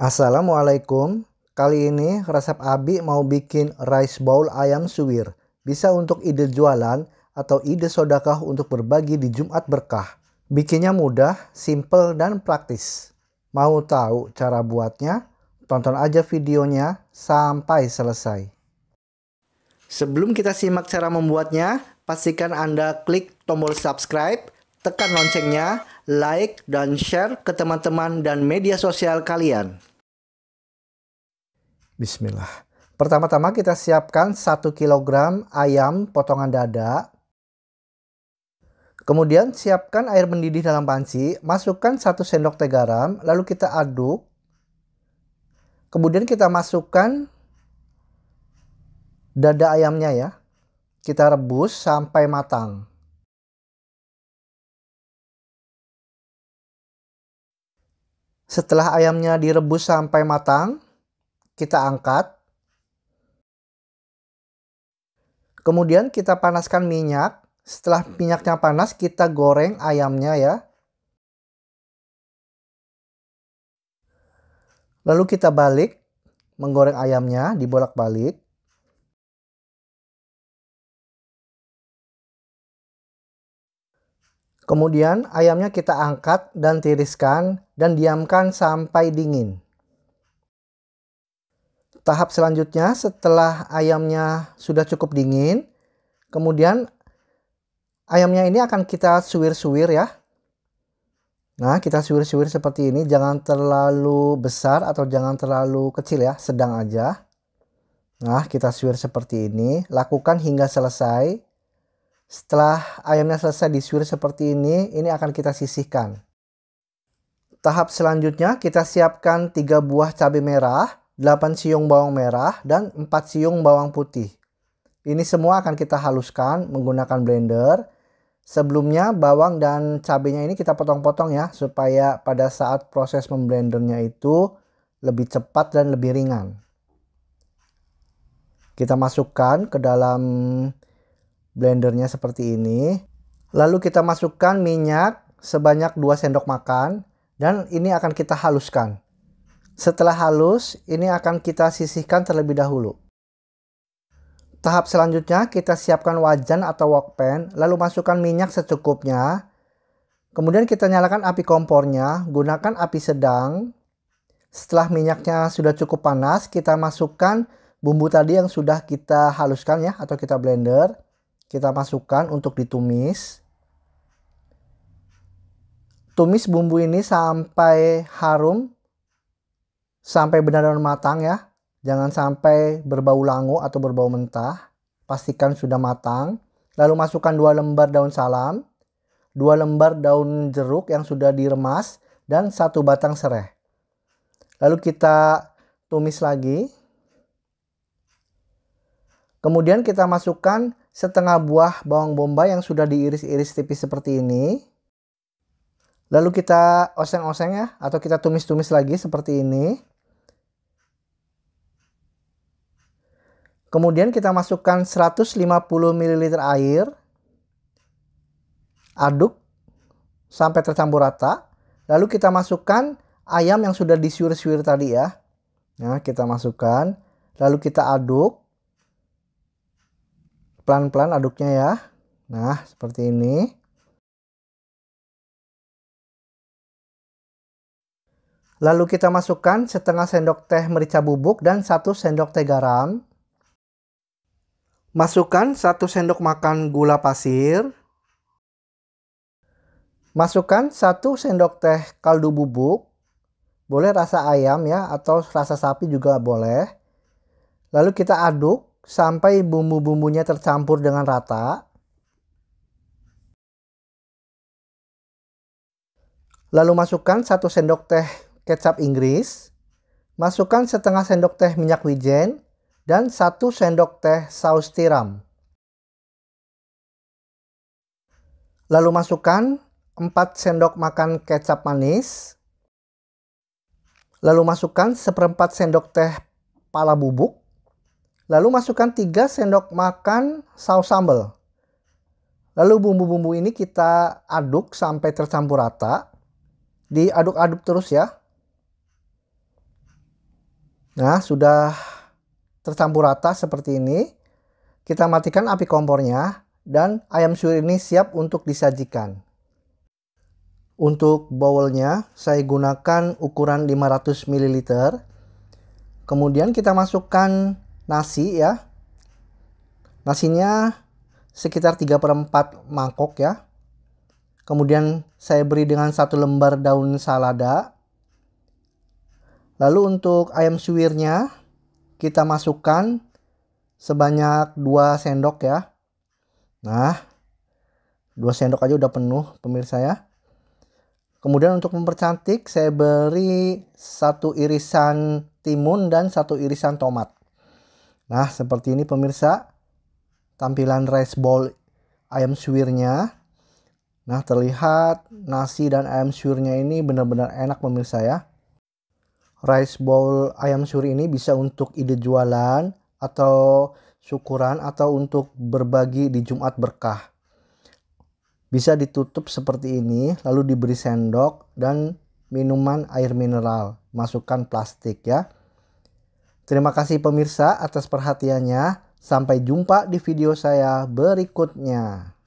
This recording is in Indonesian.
Assalamualaikum. Kali ini resep Abi mau bikin rice bowl ayam suwir. Bisa untuk ide jualan atau ide sodakah untuk berbagi di Jumat Berkah. Bikinnya mudah, simple, dan praktis. Mau tahu cara buatnya? Tonton aja videonya sampai selesai. Sebelum kita simak cara membuatnya, pastikan Anda klik tombol subscribe, tekan loncengnya, like, dan share ke teman-teman dan media sosial kalian. Bismillah. Pertama-tama kita siapkan 1 kg ayam potongan dada. Kemudian siapkan air mendidih dalam panci, masukkan 1 sendok teh garam, lalu kita aduk. Kemudian kita masukkan dada ayamnya ya. Kita rebus sampai matang. Setelah ayamnya direbus sampai matang, kita angkat. Kemudian kita panaskan minyak. Setelah minyaknya panas, kita goreng ayamnya ya. Lalu kita balik, menggoreng ayamnya, dibolak-balik. Kemudian ayamnya kita angkat dan tiriskan dan diamkan sampai dingin. Tahap selanjutnya setelah ayamnya sudah cukup dingin, kemudian ayamnya ini akan kita suwir-suwir ya. Nah, kita suwir-suwir seperti ini, jangan terlalu besar atau jangan terlalu kecil ya, sedang aja. Nah, kita suwir seperti ini, lakukan hingga selesai. Setelah ayamnya selesai disuwir seperti ini, ini akan kita sisihkan. Tahap selanjutnya kita siapkan 3 buah cabai merah 8 siung bawang merah, dan 4 siung bawang putih. Ini semua akan kita haluskan menggunakan blender. Sebelumnya bawang dan cabenya ini kita potong-potong ya supaya pada saat proses memblendernya itu lebih cepat dan lebih ringan. Kita masukkan ke dalam blendernya seperti ini. Lalu kita masukkan minyak sebanyak 2 sendok makan dan ini akan kita haluskan. Setelah halus, ini akan kita sisihkan terlebih dahulu. Tahap selanjutnya, kita siapkan wajan atau wok pan, lalu masukkan minyak secukupnya. Kemudian kita nyalakan api kompornya, gunakan api sedang. Setelah minyaknya sudah cukup panas, kita masukkan bumbu tadi yang sudah kita haluskan ya, atau kita blender. Kita masukkan untuk ditumis. Tumis bumbu ini sampai harum sampai benar-benar matang ya. Jangan sampai berbau langu atau berbau mentah. Pastikan sudah matang. Lalu masukkan dua lembar daun salam, dua lembar daun jeruk yang sudah diremas, dan satu batang serai. Lalu kita tumis lagi. Kemudian kita masukkan setengah buah bawang bombay yang sudah diiris-iris tipis seperti ini. Lalu kita oseng-oseng ya, atau kita tumis-tumis lagi seperti ini. Kemudian kita masukkan 150 ml air. Aduk sampai tercampur rata. Lalu kita masukkan ayam yang sudah disuir-suir tadi ya. Nah, kita masukkan. Lalu kita aduk. Pelan-pelan aduknya ya. Nah, seperti ini. Lalu kita masukkan setengah sendok teh merica bubuk dan satu sendok teh garam. Masukkan 1 sendok makan gula pasir. Masukkan 1 sendok teh kaldu bubuk. Boleh rasa ayam ya atau rasa sapi juga boleh. Lalu kita aduk sampai bumbu-bumbunya tercampur dengan rata. Lalu masukkan 1 sendok teh kecap Inggris. Masukkan setengah sendok teh minyak wijen dan 1 sendok teh saus tiram. Lalu masukkan 4 sendok makan kecap manis. Lalu masukkan seperempat sendok teh pala bubuk. Lalu masukkan 3 sendok makan saus sambal. Lalu bumbu-bumbu ini kita aduk sampai tercampur rata. Diaduk-aduk terus ya. Nah, sudah tercampur rata seperti ini. Kita matikan api kompornya dan ayam suwir ini siap untuk disajikan. Untuk bowlnya saya gunakan ukuran 500 ml. Kemudian kita masukkan nasi ya. Nasinya sekitar 3 per 4 mangkok ya. Kemudian saya beri dengan satu lembar daun salada. Lalu untuk ayam suwirnya kita masukkan sebanyak 2 sendok ya. Nah, 2 sendok aja udah penuh pemirsa ya. Kemudian untuk mempercantik saya beri satu irisan timun dan satu irisan tomat. Nah, seperti ini pemirsa tampilan rice bowl ayam suwirnya. Nah, terlihat nasi dan ayam suwirnya ini benar-benar enak pemirsa ya rice bowl ayam suri ini bisa untuk ide jualan atau syukuran atau untuk berbagi di Jumat berkah. Bisa ditutup seperti ini, lalu diberi sendok dan minuman air mineral. Masukkan plastik ya. Terima kasih pemirsa atas perhatiannya. Sampai jumpa di video saya berikutnya.